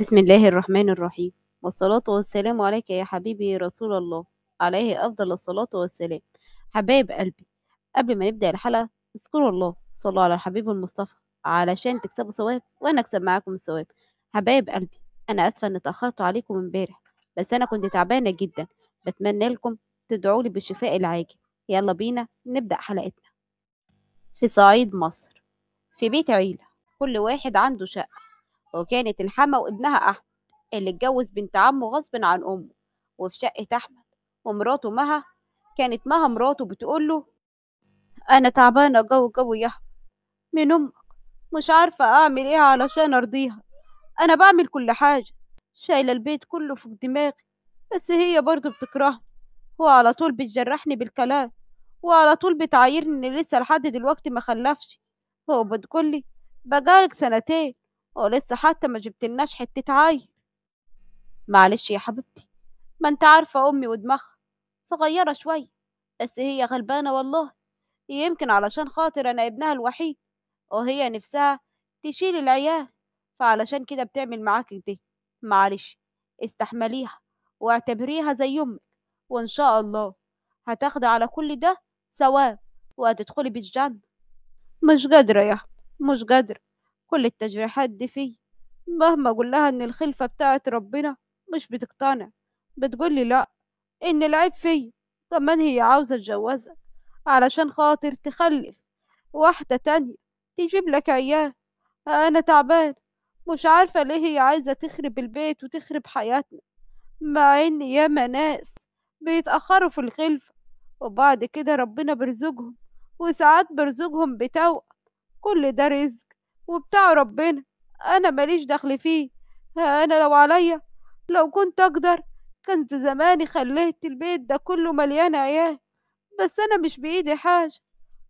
بسم الله الرحمن الرحيم والصلاة والسلام عليك يا حبيبي رسول الله عليه أفضل الصلاة والسلام حبايب قلبي قبل ما نبدأ الحلقة اذكروا الله صلوا على الحبيب المصطفى علشان تكسبوا ثواب وأنا أكسب معاكم الثواب حبايب قلبي أنا آسفة إن اتأخرت عليكم امبارح بس أنا كنت تعبانة جدا بتمنى لكم تدعوا لي بالشفاء العاجل يلا بينا نبدأ حلقتنا في صعيد مصر في بيت عيلة كل واحد عنده شقة وكانت الحما وابنها أحمد اللي اتجوز بنت عمه غصب عن أمه وفي شقة أحمد ومراته مها كانت مها مراته بتقول له أنا تعبانة جو جو يا أحمد من أمك مش عارفة أعمل إيه علشان أرضيها أنا بعمل كل حاجة شايلة البيت كله في دماغي بس هي برضه بتكرهني وعلى طول بتجرحني بالكلام وعلى طول بتعايرني لسه لحد دلوقتي ما خلفش هو بتقولي بقالك سنتين ولسه حتى ما جبتلناش حتة عيل معلش يا حبيبتي ما انت عارفة أمي ودماغها صغيرة شوية بس هي غلبانة والله يمكن علشان خاطر أنا ابنها الوحيد وهي نفسها تشيل العيال فعلشان كده بتعمل معاك كده معلش استحمليها واعتبريها زي أمك وإن شاء الله هتاخدي على كل ده ثواب وهتدخلي بالجنة مش قادرة يا مش قادرة كل التجريحات دي فيه مهما أقول لها إن الخلفة بتاعت ربنا مش بتقتنع بتقولي لأ إن العيب فيا كمان هي عاوزة تجوزك علشان خاطر تخلف واحدة تانية تجيب لك عيال أنا تعبان مش عارفة ليه هي عايزة تخرب البيت وتخرب حياتنا مع إن ياما ناس بيتأخروا في الخلفة وبعد كده ربنا بيرزقهم وساعات بيرزقهم بتوأم كل ده رزق وبتاع ربنا أنا ماليش دخل فيه أنا لو عليا لو كنت أقدر كنت زماني خليت البيت ده كله مليان عيال بس أنا مش بإيدي حاجة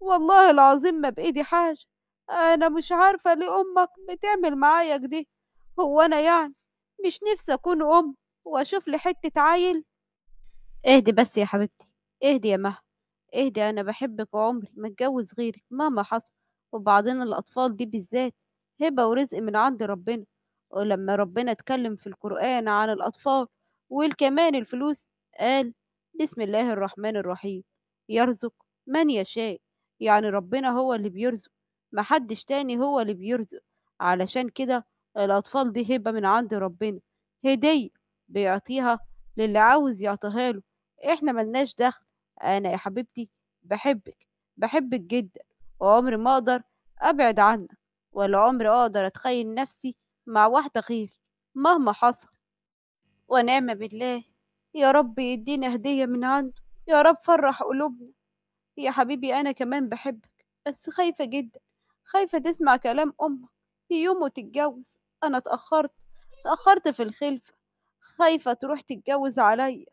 والله العظيم ما بإيدي حاجة أنا مش عارفة ليه أمك بتعمل معايا كده هو أنا يعني مش نفسي أكون أم وأشوف لي حتة عيل اهدي بس يا حبيبتي اهدي يا مها اهدي أنا بحبك وعمري ما اتجوز غيرك مهما حصل وبعدين الأطفال دي بالذات هبة ورزق من عند ربنا ولما ربنا اتكلم في القرآن عن الأطفال والكمان الفلوس قال بسم الله الرحمن الرحيم يرزق من يشاء يعني ربنا هو اللي بيرزق محدش تاني هو اللي بيرزق علشان كده الأطفال دي هبة من عند ربنا هدية بيعطيها للي عاوز يعطيها له احنا ملناش دخل انا يا حبيبتي بحبك بحبك جدا وعمر ما أقدر أبعد عنك ولا عمر أقدر أتخيل نفسي مع واحدة غيري مهما حصل ونعم بالله يا رب يدينا هدية من عنده يا رب فرح قلوبنا يا حبيبي أنا كمان بحبك بس خايفة جدا خايفة تسمع كلام أمك في يوم وتتجوز أنا اتأخرت اتأخرت في الخلفة خايفة تروح تتجوز عليا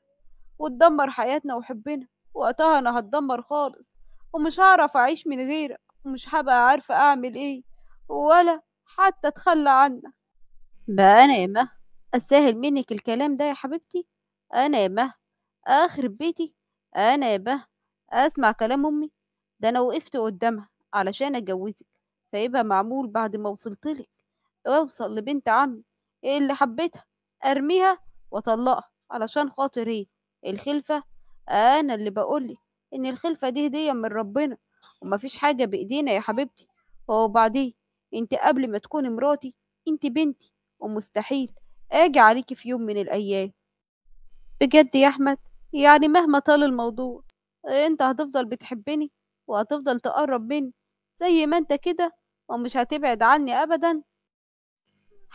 وتدمر حياتنا وحبنا وقتها أنا هتدمر خالص ومش هعرف أعيش من غيرك ومش هبقى عارفة أعمل إيه ولا حتى أتخلى عنك بقى أنا يا مه أستاهل منك الكلام ده يا حبيبتي أنا يا مه أخرب بيتي أنا يا مه أسمع كلام أمي ده أنا وقفت قدامها علشان أتجوزك فيبقى معمول بعد ما وصلتلك أوصل لبنت عمي إيه اللي حبيتها أرميها وأطلقها علشان خاطر إيه الخلفة أنا اللي بقولك إن الخلفة دي هدية من ربنا ومفيش حاجة بإيدينا يا حبيبتي وبعدين أنت قبل ما تكوني مراتي أنت بنتي ومستحيل أجي عليكي في يوم من الأيام بجد يا أحمد يعني مهما طال الموضوع أنت هتفضل بتحبني وهتفضل تقرب مني زي ما أنت كده ومش هتبعد عني أبدا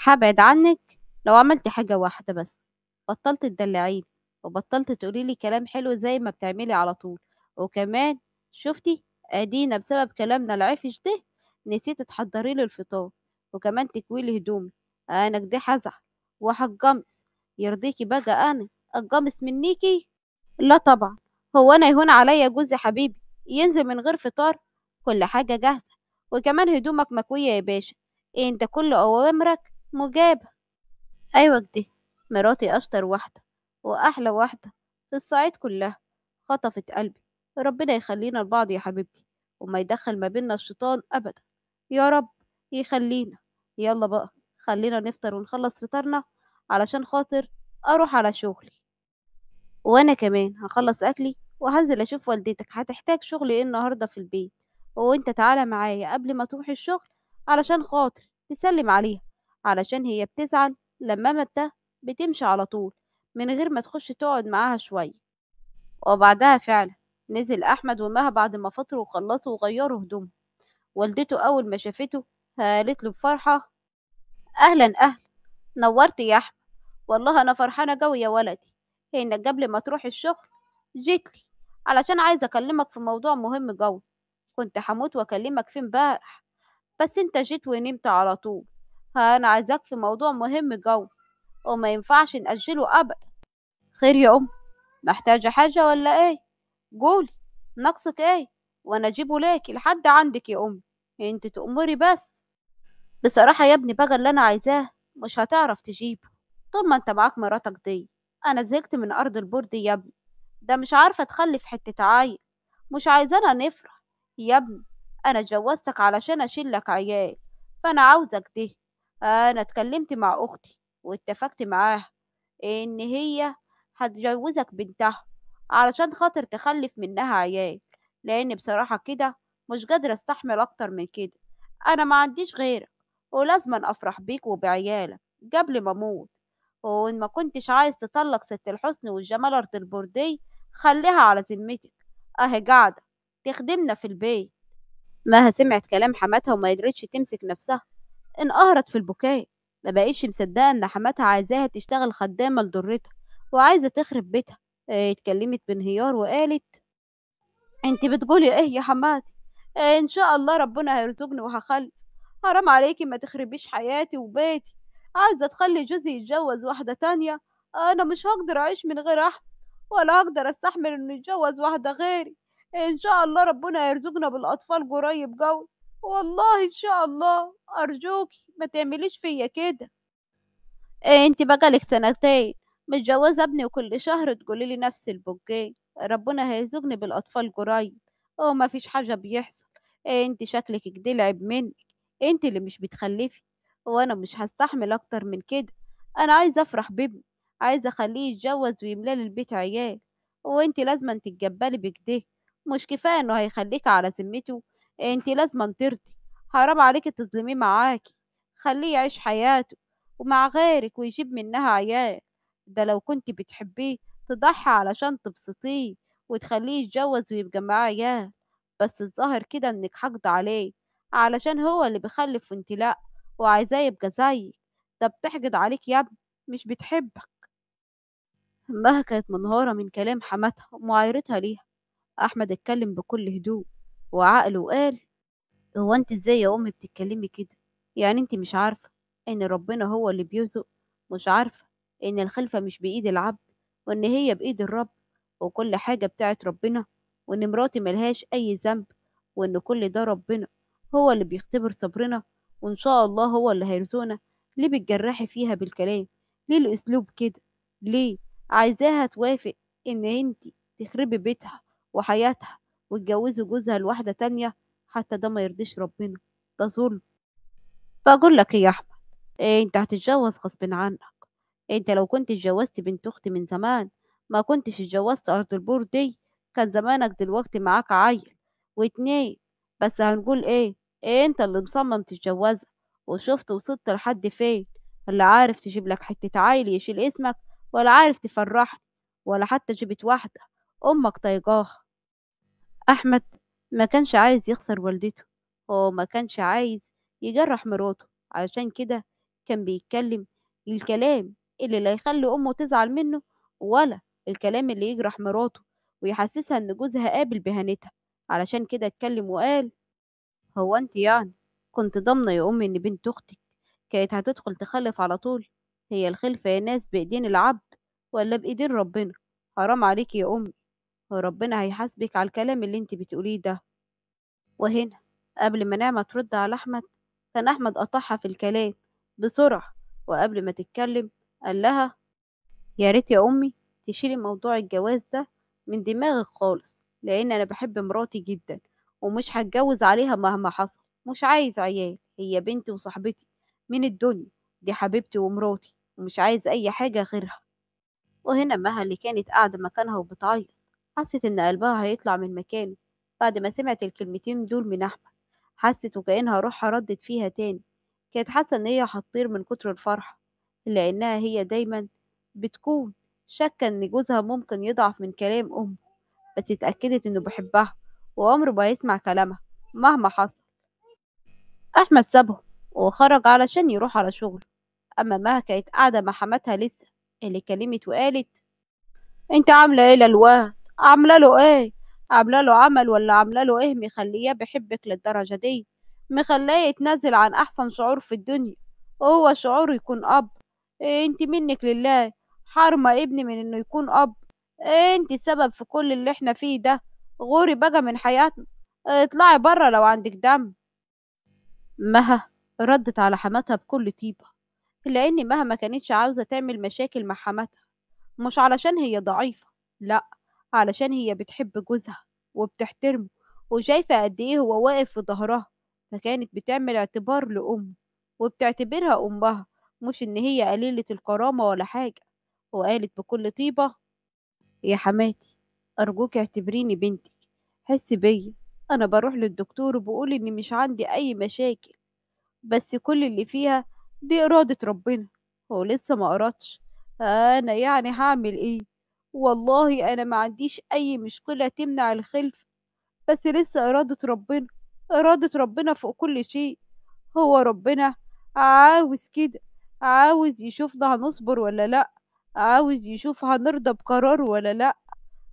هبعد عنك لو عملت حاجة واحدة بس بطلت تدلعيني وبطلت تقوليلي كلام حلو زي ما بتعملي على طول وكمان شفتي ادينا بسبب كلامنا العفش ده نسيت تحضري لي الفطار وكمان تكوي لي هدومي انا كده هزعل وهتجمس يرضيكي بقى انا اتجمس منيكي لا طبعا هو انا يهون عليا جوزي حبيبي ينزل من غير فطار كل حاجه جاهزه وكمان هدومك مكويه يا باشا انت كل اوامرك مجابه ايوه كده مراتي اشطر واحده واحلى واحده في الصعيد كلها خطفت قلبي ربنا يخلينا لبعض يا حبيبتي وما يدخل ما بيننا الشيطان أبدا يا رب يخلينا يلا بقى خلينا نفطر ونخلص فطارنا علشان خاطر أروح على شغلي وأنا كمان هخلص أكلي وهنزل أشوف والدتك هتحتاج شغل إيه النهاردة في البيت وأنت تعالى معايا قبل ما تروح الشغل علشان خاطر تسلم عليها علشان هي بتزعل لما متى بتمشي على طول من غير ما تخش تقعد معاها شوية وبعدها فعلا نزل أحمد ومها بعد ما فطروا وخلصوا وغيروا هدومهم والدته أول ما شافته قالت له بفرحة أهلا أهلا نورت يا أحمد والله أنا فرحانة قوي يا ولدي إنك قبل ما تروح الشغل جيتلي علشان عايزة أكلمك في موضوع مهم قوي كنت هموت وأكلمك في امبارح بس أنت جيت ونمت على طول أنا عايزاك في موضوع مهم قوي وما ينفعش نأجله أبدا خير يا أم محتاجة حاجة ولا إيه قولي ناقصك ايه وانا اجيبه ليكي لحد عندك يا امي انت تأمري بس بصراحة يا ابني بقى اللي انا عايزاه مش هتعرف تجيبه طول ما انت معاك مراتك دي انا زهقت من ارض البور دي يا ابني ده مش عارفة تخلف حتة عيل مش عايزانا نفرح يا ابني انا اتجوزتك علشان اشيلك عيال فانا عاوزك ده انا اتكلمت مع اختي واتفقت معاها ان هي هتجوزك بنتها علشان خاطر تخلف منها عيال لأن بصراحة كده مش قادرة استحمل أكتر من كده أنا ما عنديش غيرك ولازم أفرح بيك وبعيالك قبل ما أموت وإن ما كنتش عايز تطلق ست الحسن والجمال أرض البردي خليها على ذمتك أهي قاعدة تخدمنا في البيت مها سمعت كلام حماتها وما قدرتش تمسك نفسها انقهرت في البكاء ما بقيتش مصدقة إن حماتها عايزاها تشتغل خدامة لضرتها وعايزة تخرب بيتها آه، اتكلمت بانهيار وقالت انت بتقولي ايه يا حماتي آه، ان شاء الله ربنا هيرزقني وهخلف حرام عليكي ما تخربيش حياتي وبيتي عايزه تخلي جوزي يتجوز واحده تانية انا مش هقدر اعيش من غير احمد ولا هقدر استحمل انه يتجوز واحده غيري ان شاء الله ربنا هيرزقنا بالاطفال قريب قوي والله ان شاء الله ارجوكي ما تعمليش فيا كده آه، انت بقالك سنتين متجوزة ابني وكل شهر تقولي لي نفس البوجيه ربنا هيزوجني بالأطفال قريب او ما فيش حاجة بيحصل إيه انت شكلك لعب منك انت اللي مش بتخلفي وانا مش هستحمل اكتر من كده انا عايزة افرح بابني عايزة اخليه يتجوز ويملالي البيت عيال وانت لازما تتجبلي بكده مش كفاية انه هيخليك على ذمته انت لازما ترضي حرام عليكي تظلميه معاكي خليه يعيش حياته ومع غيرك ويجيب منها عيال ده لو كنت بتحبيه تضحي علشان تبسطيه وتخليه يتجوز ويبقى معاه عيال بس الظاهر كده انك حقد عليه علشان هو اللي بيخلف وانت لأ وعايزاه يبقى زيك ده بتحقد عليك يا ابني مش بتحبك أمها كانت منهارة من كلام حماتها ومعايرتها ليها أحمد اتكلم بكل هدوء وعقله وقال هو انت ازاي يا أمي بتتكلمي كده يعني انت مش عارفة ان ربنا هو اللي بيرزق مش عارفة إن الخلفة مش بإيد العبد وإن هي بإيد الرب وكل حاجة بتاعت ربنا وإن مراتي ملهاش أي ذنب وإن كل ده ربنا هو اللي بيختبر صبرنا وإن شاء الله هو اللي هيرزقنا ليه بتجرحي فيها بالكلام ليه الأسلوب كده ليه عايزاها توافق إن أنت تخربي بيتها وحياتها وتجوزي جوزها لواحدة تانية حتى ده ما يرضيش ربنا ده ظلم بقول لك إيه يا أحمد إيه انت هتتجوز غصب عنك انت لو كنت اتجوزت بنت اختي من زمان ما كنتش اتجوزت ارض البور دي كان زمانك دلوقتي معاك عيل واتنين بس هنقول ايه ايه انت اللي مصمم تتجوزها وشفت وصلت لحد فين اللي عارف تجيب لك حتة عيل يشيل اسمك ولا عارف تفرحني ولا حتى جبت واحدة أمك طيقاها أحمد ما كانش عايز يخسر والدته وما كانش عايز يجرح مراته علشان كده كان بيتكلم الكلام اللي لا يخلي أمه تزعل منه ولا الكلام اللي يجرح مراته ويحسسها إن جوزها قابل بهانتها علشان كده اتكلم وقال هو أنت يعني كنت ضامنة يا أمي إن بنت أختك كانت هتدخل تخلف على طول هي الخلفة يا ناس بإيدين العبد ولا بإيدين ربنا حرام عليكي يا أمي وربنا هيحاسبك على الكلام اللي انت بتقوليه ده وهنا قبل ما نعمة ترد على أحمد كان أحمد قطعها في الكلام بسرعة وقبل ما تتكلم قال لها يا ريت يا أمي تشيلي موضوع الجواز ده من دماغك خالص لأن أنا بحب مراتي جدا ومش هتجوز عليها مهما حصل مش عايز عيال هي بنتي وصاحبتي من الدنيا دي حبيبتي ومراتي ومش عايز أي حاجة غيرها وهنا مها اللي كانت قاعدة مكانها وبتعيط حست إن قلبها هيطلع من مكانه بعد ما سمعت الكلمتين دول من أحمد حست وكأنها روحها ردت فيها تاني كانت حاسة إن هي هتطير من كتر الفرحة لأنها هي دايما بتكون شاكة إن جوزها ممكن يضعف من كلام أمه بس اتأكدت إنه بيحبها وعمره ما يسمع كلامها مهما حصل أحمد سابهم وخرج علشان يروح على شغله أما مها كانت قاعدة مع حماتها لسه اللي كلمت وقالت انت عاملة ايه للواد عاملة له ايه عاملة له عمل ولا عاملة له ايه مخلياه بيحبك للدرجة دي مخلاه يتنازل عن أحسن شعور في الدنيا وهو شعور يكون أب إيه، انت منك لله حارمة ابني من انه يكون اب إيه، انت السبب في كل اللي احنا فيه ده غوري بقى من حياتنا اطلعي برا لو عندك دم مها ردت على حماتها بكل طيبة لأن مها ما كانتش عاوزة تعمل مشاكل مع حماتها مش علشان هي ضعيفة لأ علشان هي بتحب جوزها وبتحترمه وشايفة قد ايه هو واقف في ظهرها فكانت بتعمل اعتبار لأمه وبتعتبرها أمها مش إن هي قليلة الكرامة ولا حاجة وقالت بكل طيبة يا حماتي أرجوك اعتبريني بنتك حسي بيا أنا بروح للدكتور وبقول اني مش عندي أي مشاكل بس كل اللي فيها دي إرادة ربنا هو لسه ما قراتش أنا يعني هعمل إيه والله أنا ما عنديش أي مشكلة تمنع الخلف بس لسه إرادة ربنا إرادة ربنا فوق كل شيء هو ربنا عاوز كده عاوز يشوفنا هنصبر ولا لأ عاوز يشوف هنرضى بقراره ولا لأ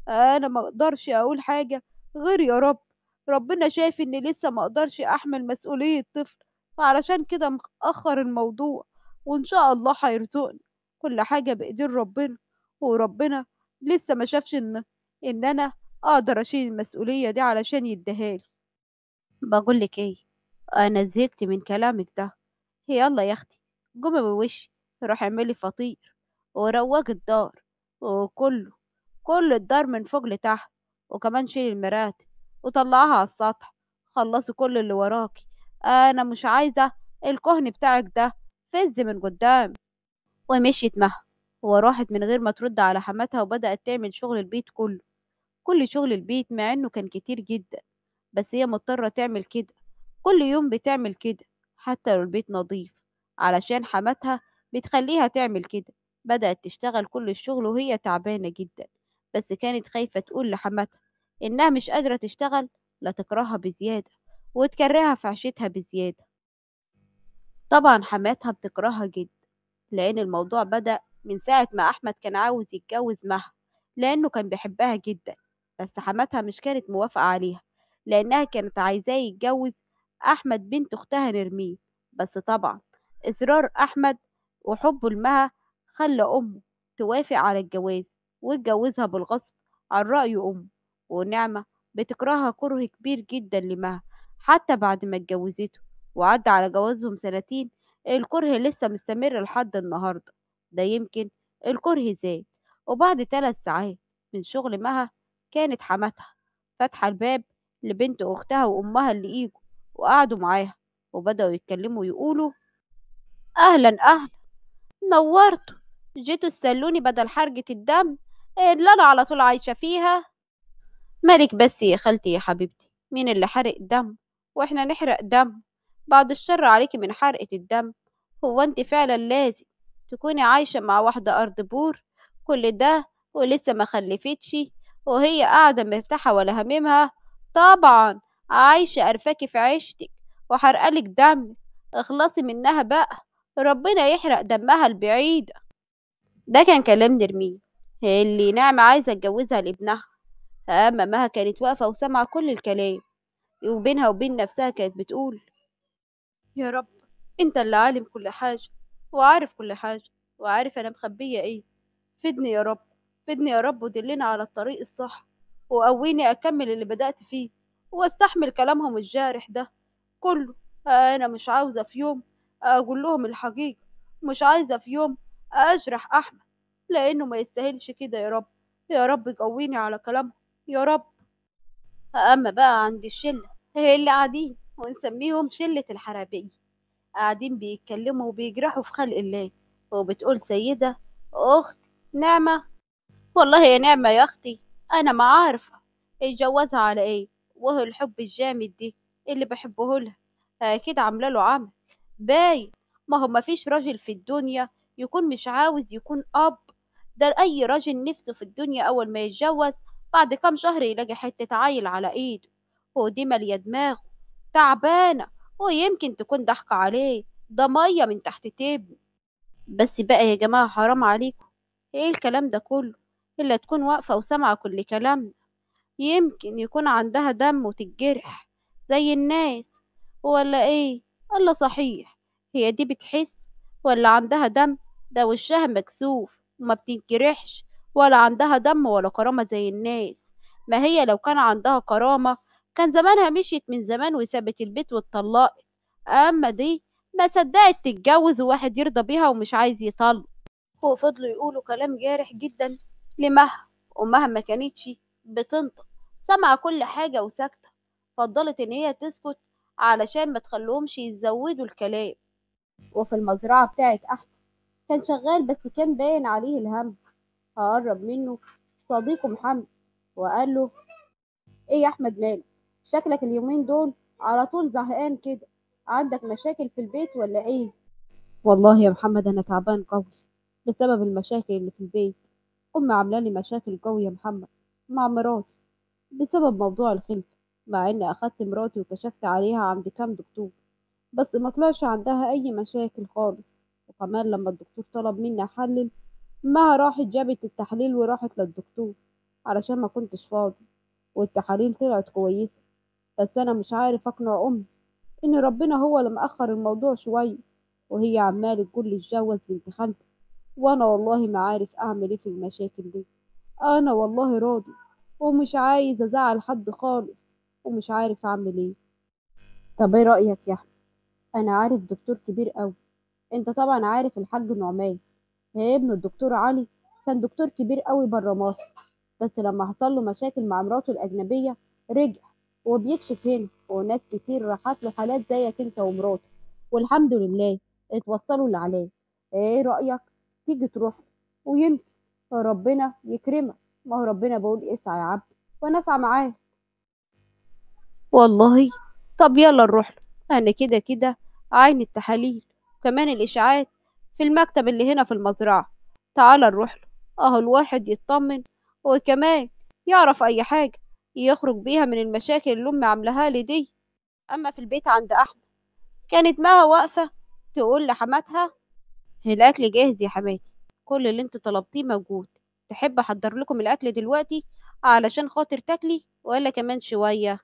أنا مقدرش أقول حاجة غير يا رب ربنا شايف إني لسه مقدرش أحمل مسؤولية طفل فعلشان كده مأخر الموضوع وإن شاء الله هيرزقني كل حاجة بإيدين ربنا وربنا لسه ما شافش إن إن أنا أقدر أشيل المسؤولية دي علشان بقول بقولك إيه أنا زهقت من كلامك ده يلا يا أختي جم بوشي راح اعملي فطير وروجي الدار وكله كل الدار من فوق لتحت وكمان شيل المراتب وطلعها على السطح خلصي كل اللي وراكي انا مش عايزه الكهن بتاعك ده فز من قدام ومشيت مها وراحت من غير ما ترد على حماتها وبدأت تعمل شغل البيت كله كل شغل البيت مع انه كان كتير جدا بس هي مضطرة تعمل كده كل يوم بتعمل كده حتى لو البيت نظيف علشان حماتها بتخليها تعمل كده بدأت تشتغل كل الشغل وهي تعبانة جدا بس كانت خايفة تقول لحماتها إنها مش قادرة تشتغل لا تكرهها بزيادة وتكرهها في عيشتها بزيادة طبعا حماتها بتكرهها جدا لأن الموضوع بدأ من ساعة ما أحمد كان عاوز يتجوز معها لأنه كان بيحبها جدا بس حماتها مش كانت موافقة عليها لأنها كانت عايزاه يتجوز أحمد بنت أختها نرمين بس طبعا إصرار أحمد وحبه لمها خلى أمه توافق على الجواز واتجوزها بالغصب عن رأي أمه ونعمة بتكرهها كره كبير جدا لمها حتى بعد ما اتجوزته وعدى على جوازهم سنتين الكره لسه مستمر لحد النهاردة ده يمكن الكره زاد وبعد ثلاث ساعات من شغل مها كانت حماتها فاتحة الباب لبنت أختها وأمها اللي إيجوا وقعدوا معاها وبدأوا يتكلموا يقولوا أهلا أهلا نورتوا جيتوا تسلوني بدل حرقة الدم اللي أنا على طول عايشة فيها مالك بس يا خالتي يا حبيبتي مين اللي حرق دم وإحنا نحرق دم بعد الشر عليكي من حرقة الدم هو أنت فعلا لازم تكوني عايشة مع واحدة أرض بور كل ده ولسه ما خلفتش وهي قاعدة مرتاحة ولا هممها طبعا عايشة قرفاكي في عيشتك وحرقلك دم اخلصي منها بقى ربنا يحرق دمها البعيدة ده كان كلام نرمين اللي نعمة عايزة تجوزها لابنها آه، أما مها كانت واقفة وسامعة كل الكلام وبينها وبين نفسها كانت بتقول يا رب انت اللي عالم كل حاجة وعارف كل حاجة وعارف أنا مخبية ايه فدني يا رب فدني يا رب ودلنا على الطريق الصح وقويني أكمل اللي بدأت فيه واستحمل كلامهم الجارح ده كله آه، أنا مش عاوزة في يوم أقول لهم الحقيقة مش عايزة في يوم أجرح أحمد لأنه ما يستاهلش كده يا رب يا رب قويني على كلامهم يا رب أما بقى عند الشلة هي اللي قاعدين ونسميهم شلة الحرابية قاعدين بيتكلموا وبيجرحوا في خلق الله وبتقول سيدة أخت نعمة والله يا نعمة يا أختي أنا ما عارفة اتجوزها على إيه وهو الحب الجامد دي اللي بحبه لها أكيد عاملة له عمل باي ما هو مفيش راجل في الدنيا يكون مش عاوز يكون أب ده أي راجل نفسه في الدنيا أول ما يتجوز بعد كام شهر يلاقي حتة عيل على إيده هو دي مالية دماغه تعبانة ويمكن تكون ضحكة عليه ده مية من تحت تبني بس بقى يا جماعة حرام عليكم ايه الكلام ده كله إلا تكون واقفة وسامعة كل كلامنا يمكن يكون عندها دم وتتجرح زي الناس ولا ايه ولا صحيح هي دي بتحس ولا عندها دم ده وشها مكسوف ما بتنجرحش ولا عندها دم ولا كرامة زي الناس ما هي لو كان عندها كرامة كان زمانها مشيت من زمان وسابت البيت واتطلقت أما دي ما صدقت تتجوز وواحد يرضى بيها ومش عايز يطلق وفضلوا يقولوا كلام جارح جدا لمها ومهما كانتش بتنطق سمع كل حاجة وساكتة فضلت إن هي تسكت علشان ما تخلوهمش يزودوا الكلام وفي المزرعة بتاعت أحمد كان شغال بس كان باين عليه الهم هقرب منه صديقه محمد وقال له ايه يا احمد مالك شكلك اليومين دول على طول زهقان كده عندك مشاكل في البيت ولا ايه والله يا محمد انا تعبان قوي بسبب المشاكل اللي في البيت امي عامله لي مشاكل قوي يا محمد مع مراتي بسبب موضوع الخلفه مع اني اخدت مراتي وكشفت عليها عند كام دكتور بس ما طلعش عندها اي مشاكل خالص وكمان لما الدكتور طلب مني احلل ما راحت جابت التحليل وراحت للدكتور علشان ما كنتش فاضي والتحاليل طلعت كويسة بس أنا مش عارف أقنع أمي إن ربنا هو اللي مأخر الموضوع شوية وهي عمالة تقول لي اتجوز بنت خالتي وأنا والله ما عارف أعمل إيه في المشاكل دي أنا والله راضي ومش عايز أزعل حد خالص ومش عارف أعمل إيه طب إيه رأيك يا أحمد أنا عارف دكتور كبير أوي أنت طبعا عارف الحاج نعمان هي ابن الدكتور علي كان دكتور كبير أوي بره مصر بس لما حصل له مشاكل مع مراته الأجنبية رجع وبيكشف هنا وناس كتير راحت له حالات زيك أنت ومراتك والحمد لله اتوصلوا لعلاج إيه رأيك تيجي تروح ويمكن ربنا يكرمك ما هو ربنا بيقول إيه، اسعى يا عبد وانا اسعى معاه والله طب يلا نروح له انا كده كده عين التحاليل وكمان الاشعاعات في المكتب اللي هنا في المزرعه تعال نروح له اهو الواحد يطمن وكمان يعرف اي حاجه يخرج بيها من المشاكل اللي امي عاملاها لي دي اما في البيت عند احمد كانت مها واقفه تقول لحماتها الاكل جاهز يا حماتي كل اللي انت طلبتيه موجود تحب احضر لكم الاكل دلوقتي علشان خاطر تاكلي ولا كمان شويه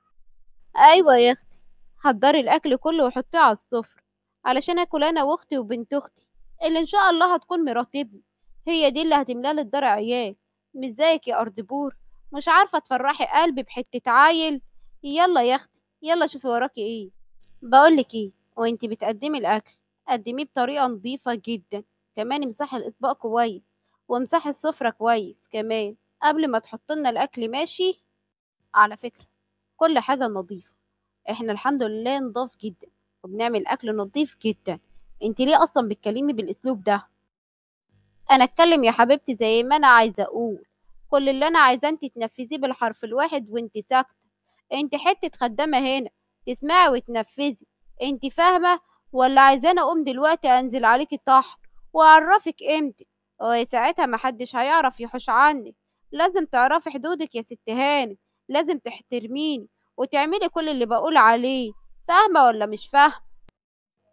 ايوه يا اختي حضري الاكل كله وحطيه على السفر علشان اكل انا واختي وبنت اختي اللي ان شاء الله هتكون مراتبني هي دي اللي هتملى لي الدار عيال مش زيك يا اردبور مش عارفه تفرحي قلبي بحته عايل يلا يا اختي يلا شوفي وراكي ايه بقولك ايه وانتي بتقدمي الاكل قدميه بطريقه نظيفه جدا كمان امسحي الاطباق كويس وامسحي السفره كويس كمان قبل ما تحطلنا الاكل ماشي على فكره كل حاجة نظيفة احنا الحمد لله نضاف جدا وبنعمل أكل نظيف جدا انت ليه أصلا بتكلمي بالأسلوب ده؟ أنا أتكلم يا حبيبتي زي ما أنا عايزة أقول كل اللي أنا عايزة انت تنفذيه بالحرف الواحد وانت ساكتة انت حتة خدامة هنا تسمعي وتنفذي انت فاهمة ولا عايزاني أقوم دلوقتي أنزل عليكي طحن وأعرفك امتى وساعتها محدش هيعرف يحوش عنك لازم تعرفي حدودك يا ست هانم لازم تحترميني وتعملي كل اللي بقول عليه فاهمة ولا مش فاهمة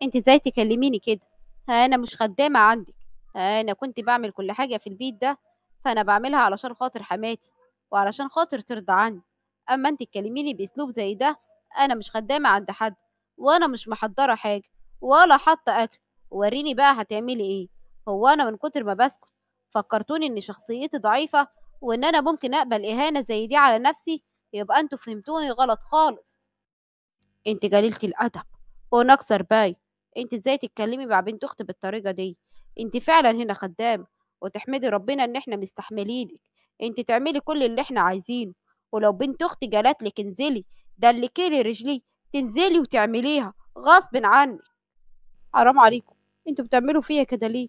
انت ازاي تكلميني كده انا مش خدامة عندك انا كنت بعمل كل حاجة في البيت ده فانا بعملها علشان خاطر حماتي وعلشان خاطر ترضى عني اما انت تكلميني باسلوب زي ده انا مش خدامة عند حد وانا مش محضرة حاجة ولا حاطة اكل وريني بقى هتعملي ايه هو انا من كتر ما بسكت فكرتوني ان شخصيتي ضعيفة وان انا ممكن اقبل اهانه زي دي على نفسي يبقى انتوا فهمتوني غلط خالص انت قليلة الادب ونكسر باي انت ازاي تتكلمي مع بنت اختي بالطريقه دي انت فعلا هنا خدامه وتحمدي ربنا ان احنا مستحملينك انت تعملي كل اللي احنا عايزينه ولو بنت اختي لك انزلي ده اللي كيلي رجلي تنزلي وتعمليها غصب عنك حرام عليكم انتوا بتعملوا فيا كده ليه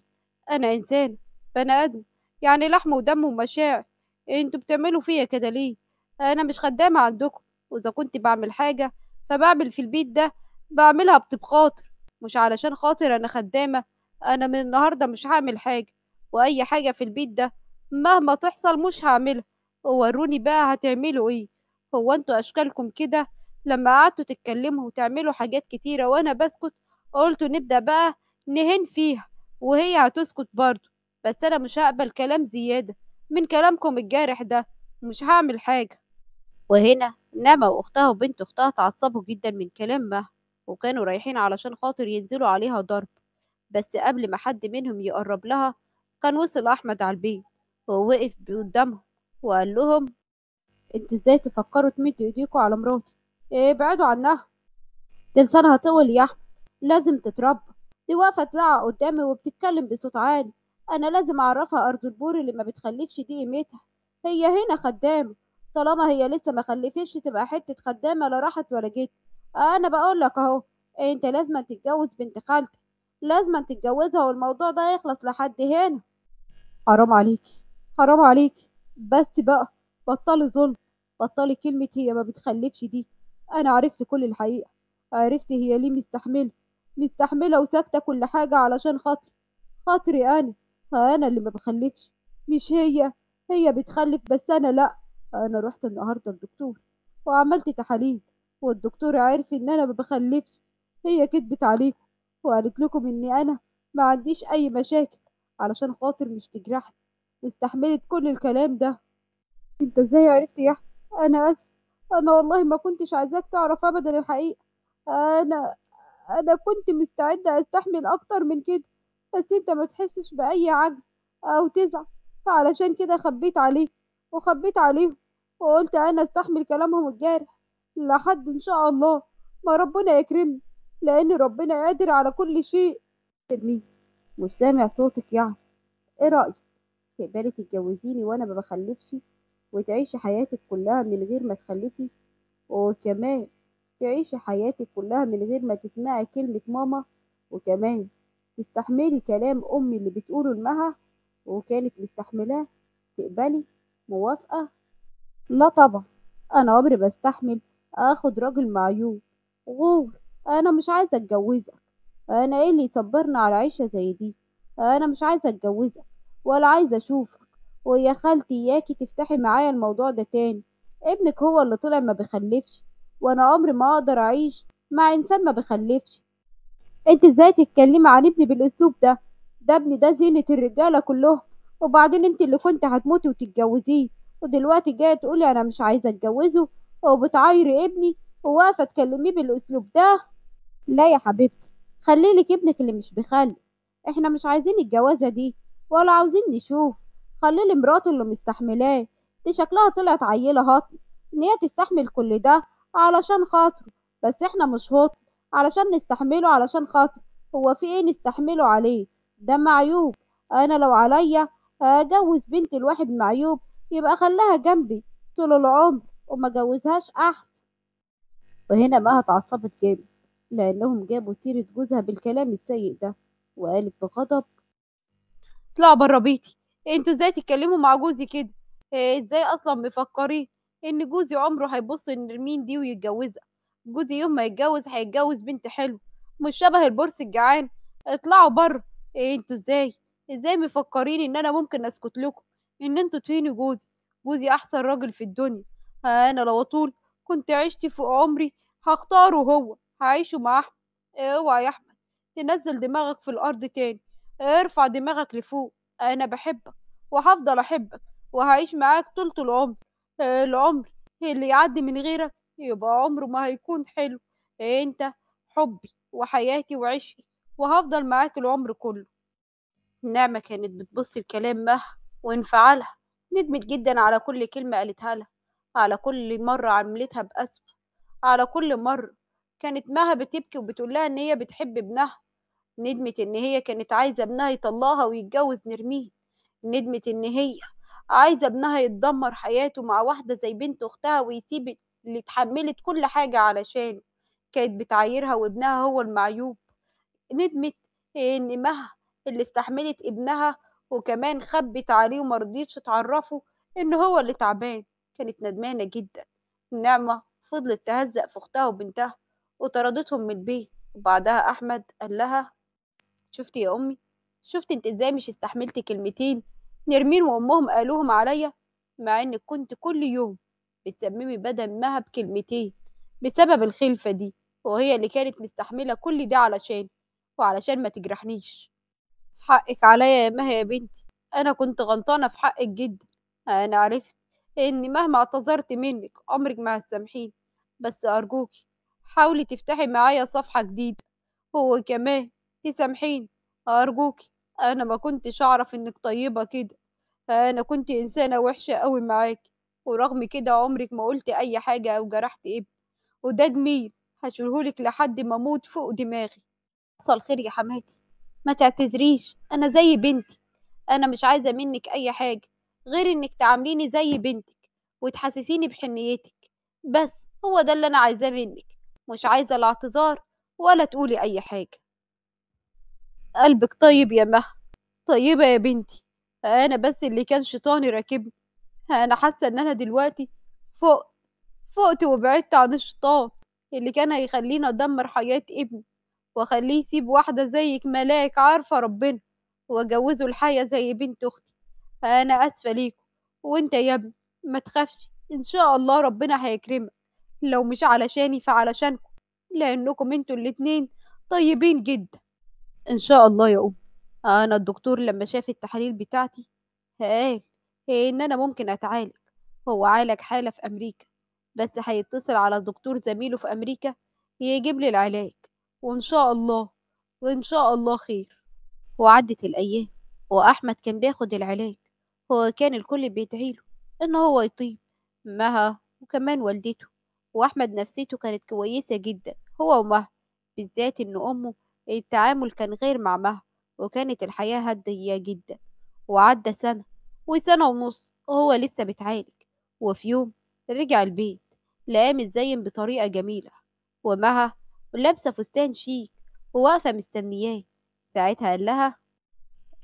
انا انسان بني ادم يعني لحم ودم ومشاعر انتوا بتعملوا فيا كده ليه انا مش خدامه عندكم واذا كنت بعمل حاجه فبعمل في البيت ده بعملها بطيب خاطر مش علشان خاطر انا خدامه انا من النهارده مش هعمل حاجه واي حاجه في البيت ده مهما تحصل مش هعملها وروني بقى هتعملوا ايه هو انتوا اشكالكم كده لما قعدتوا تتكلموا وتعملوا حاجات كتيره وانا بسكت قلتوا نبدا بقى نهين فيها وهي هتسكت برضه بس انا مش هقبل كلام زياده من كلامكم الجارح ده مش هعمل حاجة وهنا نما وأختها وبنت أختها اتعصبوا جدا من كلام وكانوا رايحين علشان خاطر ينزلوا عليها ضرب بس قبل ما حد منهم يقرب لها كان وصل أحمد على البيت ووقف قدامهم وقال لهم انتوا ازاي تفكروا تمدوا ايديكوا على مراتي إيه، ابعدوا إيه عنها دي لسانها طول يا احمد لازم تتربى دي واقفه تزعق قدامي وبتتكلم بصوت عالي أنا لازم أعرفها أرض البور اللي ما بتخلفش دي قيمتها هي هنا خدامة طالما هي لسه ما خلفتش تبقى حتة خدامة لا راحت ولا جت أنا بقول لك أهو أنت لازم تتجوز بنت خالتك لازم تتجوزها والموضوع ده يخلص لحد هنا حرام عليكي حرام عليكي بس بقى بطلي ظلم بطلي كلمة هي ما بتخلفش دي أنا عرفت كل الحقيقة عرفت هي ليه مستحملة مستحملة وساكتة كل حاجة علشان خاطري خاطري أنا أنا اللي ما بخلفش مش هي هي بتخلف بس أنا لأ أنا رحت النهاردة للدكتور وعملت تحاليل والدكتور عارف إن أنا ما بخلفش هي كدبت عليكم وقالت لكم إني أنا ما عنديش أي مشاكل علشان خاطر مش تجرحني واستحملت كل الكلام ده انت ازاي عرفت يا انا اسف انا والله ما كنتش عايزاك تعرف ابدا الحقيقه انا انا كنت مستعده استحمل اكتر من كده بس انت ما تحسش باي عجز او تزعل فعلشان كده خبيت عليك وخبيت عليهم وقلت انا استحمل كلامهم الجارح لحد ان شاء الله ما ربنا يكرمني لان ربنا قادر على كل شيء ترمي مش سامع صوتك يعني ايه رايك تقبلي تتجوزيني وانا ما بخلفش وتعيشي حياتك كلها من غير ما تخلفي وكمان تعيشي حياتك كلها من غير ما تسمعي كلمة ماما وكمان تستحملي كلام أمي اللي بتقوله لمها وكانت مستحملاه تقبلي موافقة لا طبعا أنا عمري بستحمل آخد راجل معيوب غور أنا مش عايزة أتجوزك أنا إيه اللي يصبرنا على عيشة زي دي أنا مش عايزة أتجوزك ولا عايزة أشوفك ويا خالتي إياكي تفتحي معايا الموضوع ده تاني ابنك هو اللي طلع ما بخلفش وأنا عمري ما أقدر أعيش مع إنسان ما بخلفش انت ازاي تتكلمي عن ابني بالاسلوب ده ده ابني ده زينة الرجالة كلهم وبعدين انت اللي كنت هتموتي وتتجوزيه ودلوقتي جاية تقولي انا مش عايزة اتجوزه وبتعايري ابني وواقفة تكلميه بالاسلوب ده لا يا حبيبتي خليلك ابنك اللي مش بخلي احنا مش عايزين الجوازة دي ولا عاوزين نشوف خليلي مراته اللي مستحملاه دي شكلها طلعت عيلة هطل ان هي تستحمل كل ده علشان خاطره بس احنا مش هطل علشان نستحمله علشان خاطر هو في ايه نستحمله عليه ده معيوب انا لو عليا اجوز بنت الواحد معيوب يبقى خلاها جنبي طول العمر وما جوزهاش احسن وهنا مها اتعصبت جامد لانهم جابوا سيرة جوزها بالكلام السيء ده وقالت بغضب اطلعوا بره بيتي انتوا ازاي تتكلموا مع جوزي كده إيه، ازاي اصلا مفكرين ان جوزي عمره هيبص لمين دي ويتجوزها جوزي يوم ما يتجوز هيتجوز بنت حلو مش شبه البرص الجعان اطلعوا بره ايه انتوا ازاي ازاي مفكرين ان انا ممكن اسكت لكم ان انتوا تهينوا جوزي جوزي احسن راجل في الدنيا انا لو طول كنت عشت في عمري هختاره هو هعيشه مع احمد اوعى إيه يا احمد تنزل دماغك في الارض تاني ارفع دماغك لفوق انا بحبك وهفضل احبك وهعيش معاك طول العمر العمر اللي يعدي من غيرك يبقى عمره ما هيكون حلو إيه انت حبي وحياتي وعشقي وهفضل معاك العمر كله نعمة كانت بتبص الكلام مه وانفعالها ندمت جدا على كل كلمة قالتها لها على كل مرة عملتها بأسوأ على كل مرة كانت مها بتبكي وبتقولها إن هي بتحب ابنها ندمت إن هي كانت عايزة ابنها يطلقها ويتجوز نرمين ندمت إن هي عايزة ابنها يتدمر حياته مع واحدة زي بنت أختها ويسيب اللي اتحملت كل حاجة علشانه كانت بتعايرها وابنها هو المعيوب ندمت إن مه اللي استحملت ابنها وكمان خبت عليه ومرضيتش تعرفه إن هو اللي تعبان كانت ندمانة جدا نعمة فضلت تهزق في أختها وبنتها وطردتهم من البيت وبعدها أحمد قال لها شفتي يا أمي شفتي انت ازاي مش استحملتي كلمتين نرمين وأمهم قالوهم عليا مع إن كنت كل يوم بتسممي مها بكلمتين بسبب الخلفة دي وهي اللي كانت مستحملة كل ده علشان وعلشان ما تجرحنيش حقك عليا يا مها يا بنتي أنا كنت غلطانة في حقك جدا أنا عرفت إني مهما اعتذرت منك عمرك ما هتسامحيني بس أرجوكي حاولي تفتحي معايا صفحة جديدة هو كمان تسامحيني أرجوكي أنا ما كنتش أعرف إنك طيبة كده أنا كنت إنسانة وحشة أوي معاكي ورغم كده عمرك ما قلت أي حاجة أو جرحت ابني وده جميل هشيلهولك لحد ما اموت فوق دماغي حصل خير يا حماتي ما تعتذريش أنا زي بنتي أنا مش عايزة منك أي حاجة غير إنك تعامليني زي بنتك وتحسسيني بحنيتك بس هو ده اللي أنا عايزاه منك مش عايزة لا اعتذار ولا تقولي أي حاجة قلبك طيب يا مها طيبة يا بنتي أنا بس اللي كان شيطاني راكبني انا حاسه ان انا دلوقتي فقت فقت وبعدت عن الشيطان اللي كان هيخليني ادمر حياه ابني واخليه يسيب واحده زيك ملاك عارفه ربنا واجوزه الحياة زي بنت اختي انا اسفه ليكم وانت يا ابني ما تخافش ان شاء الله ربنا هيكرمك لو مش علشاني فعلشانكم لانكم انتوا الاتنين طيبين جدا ان شاء الله يا ام انا الدكتور لما شاف التحاليل بتاعتي قال إيه، ان انا ممكن اتعالج هو عالج حالة في امريكا بس هيتصل على دكتور زميله في امريكا يجيب لي العلاج وان شاء الله وان شاء الله خير وعدت الايام واحمد كان بياخد العلاج هو كان الكل بيدعيله ان هو يطيب مها وكمان والدته واحمد نفسيته كانت كويسة جدا هو ومها بالذات ان امه التعامل كان غير مع مها وكانت الحياة هادية جدا وعدى سنة وسنة ونص وهو لسه بيتعالج وفي يوم رجع البيت لقاه متزين بطريقة جميلة ومها لابسة فستان شيك وواقفة مستنياه ساعتها قال لها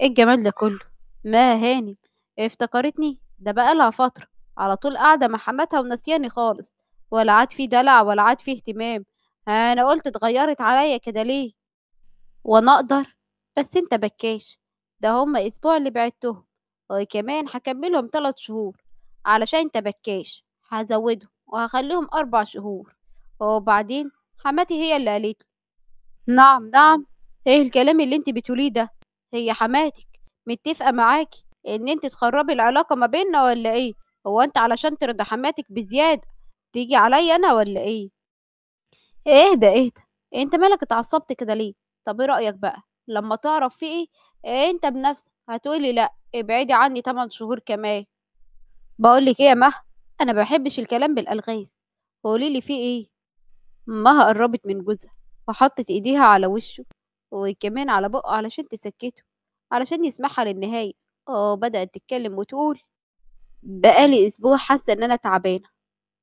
ايه الجمال ده كله ما هاني افتكرتني ده بقالها فترة على طول قاعدة مع حماتها ونسياني خالص ولا عاد فيه دلع ولا عاد فيه اهتمام انا قلت اتغيرت عليا كده ليه وانا اقدر بس انت بكاش ده هما اسبوع اللي بعتهم وكمان هكملهم تلات شهور علشان تبكاش هزودهم وهخليهم أربع شهور وبعدين حماتي هي اللي قالت نعم نعم ايه الكلام اللي انت بتقوليه ده هي حماتك متفقة معاكي ان انت تخربي العلاقة ما بيننا ولا ايه هو انت علشان ترضي حماتك بزيادة تيجي عليا انا ولا ايه ايه ده إيه انت مالك اتعصبت كده ليه طب ايه رأيك بقى لما تعرف في إيه, إيه انت بنفسك هتقولي لا ابعدي عني 8 شهور كمان بقولك ايه يا مها انا بحبش الكلام بالالغاز قولي لي في ايه مها قربت من جوزها وحطت ايديها على وشه وكمان على بقه علشان تسكته علشان يسمعها للنهاية اه بدأت تتكلم وتقول بقالي اسبوع حاسة ان انا تعبانة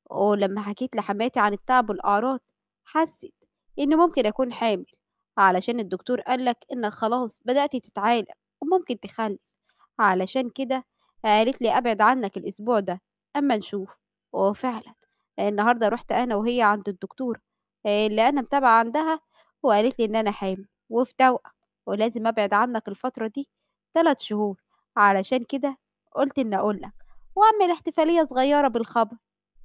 ولما حكيت لحماتي عن التعب والاعراض حست ان ممكن اكون حامل علشان الدكتور قالك انك خلاص بدأت تتعالج وممكن تخلف علشان كده قالت لي أبعد عنك الأسبوع ده أما نشوف وفعلا النهاردة رحت أنا وهي عند الدكتورة آه، اللي أنا متابعة عندها وقالت لي إن أنا حامل وفي توأم ولازم أبعد عنك الفترة دي تلات شهور علشان كده قلت إن أقولك وأعمل احتفالية صغيرة بالخبر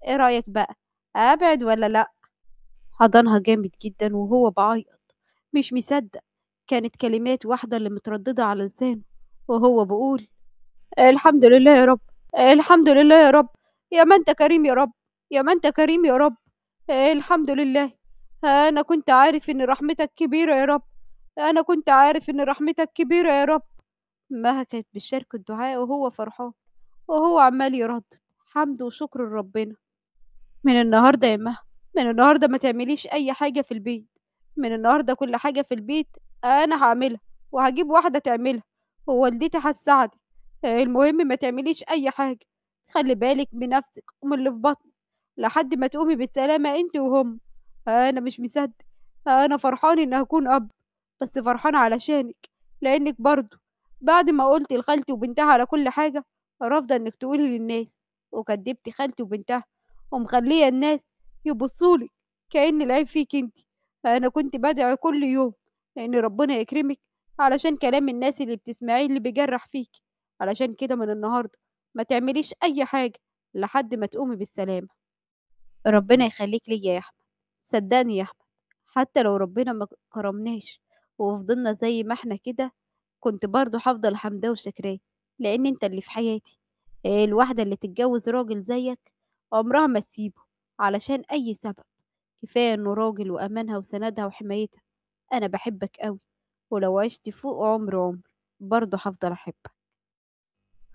إيه رأيك بقى أبعد ولا لأ؟ حضنها جامد جدا وهو بعيط مش مصدق كانت كلمات واحدة اللي مترددة على لسانه وهو بيقول الحمد لله يا رب الحمد لله يا رب يا ما انت كريم يا رب يا ما انت كريم يا رب الحمد لله انا كنت عارف ان رحمتك كبيرة يا رب انا كنت عارف ان رحمتك كبيرة يا رب مها كانت بتشاركه الدعاء وهو فرحان وهو عمال يردد حمد وشكر لربنا من النهاردة يا مها من النهاردة ما تعمليش أي حاجة في البيت من النهاردة كل حاجة في البيت أنا هعملها وهجيب واحدة تعملها، ووالدتي هتساعدِك، المهم ما تعمليش أي حاجة، خلّي بالِك بنفسك ومن اللي في بطنِك، لحد ما تقومي بالسلامة أنتِ وهُم، أنا مش مصدّق، أنا فرحان إني هكون أب، بس فرحان علشانِك، لإنِّك برضه بعد ما قُلتِ لخالتي وبنتها على كل حاجة، رافضة إنِّك تقولي للناس، وكدّبتِ خالتي وبنتها، ومخلّية الناس يبصولي كأن العيب فيكِ أنتِ، أنا كنت بدعي كل يوم. لأن ربنا يكرمك علشان كلام الناس اللي بتسمعيه اللي بيجرح فيك علشان كده من النهاردة ما تعمليش أي حاجة لحد ما تقومي بالسلامة ربنا يخليك ليا يا أحمد صدقني يا أحمد حتى لو ربنا ما كرمناش وفضلنا زي ما احنا كده كنت برضو هفضل حمداه وشكراه لأن انت اللي في حياتي الواحدة اللي تتجوز راجل زيك عمرها ما تسيبه علشان أي سبب كفاية إنه راجل وأمانها وسندها وحمايتها أنا بحبك أوي ولو عشت فوق عمر عمر برضه هفضل أحبك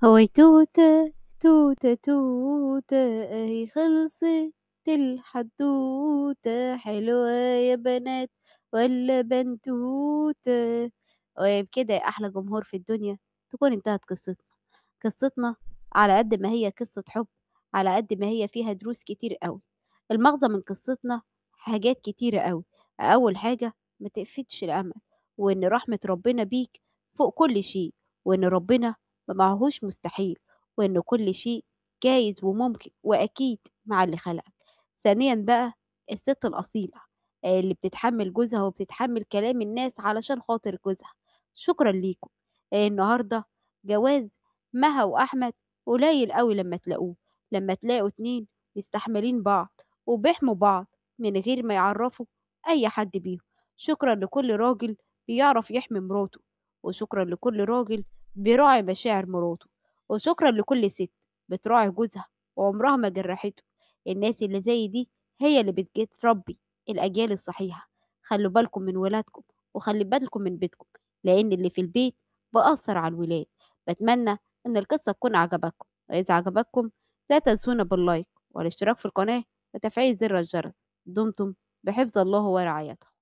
هوي توتة توتة توتة أهي خلصت الحدوتة حلوة يا بنات ولا بنتوتة وبكده يا أحلى جمهور في الدنيا تكون انتهت قصتنا قصتنا على قد ما هي قصة حب على قد ما هي فيها دروس كتير قوي المغزى من قصتنا حاجات كتيرة قوي أول حاجة ما تقفتش الأمل وإن رحمة ربنا بيك فوق كل شيء وإن ربنا ما معهوش مستحيل وإن كل شيء جايز وممكن وأكيد مع اللي خلقك ثانيا بقى الست الأصيلة آه، اللي بتتحمل جوزها وبتتحمل كلام الناس علشان خاطر جوزها شكرا ليكم آه، النهاردة جواز مها وأحمد قليل قوي لما تلاقوه لما تلاقوا اتنين مستحملين بعض وبيحموا بعض من غير ما يعرفوا أي حد بيهم شكرا لكل راجل بيعرف يحمي مراته وشكرا لكل راجل بيراعي مشاعر مراته وشكرا لكل ست بتراعي جوزها وعمرها ما جرحته الناس اللي زي دي هي اللي بتربي الأجيال الصحيحة خلوا بالكم من ولادكم وخلي بالكم من بيتكم لأن اللي في البيت بأثر على الولاد بتمنى إن القصة تكون عجبتكم وإذا عجبتكم لا تنسونا باللايك والاشتراك في القناة وتفعيل زر الجرس دمتم بحفظ الله ورعايته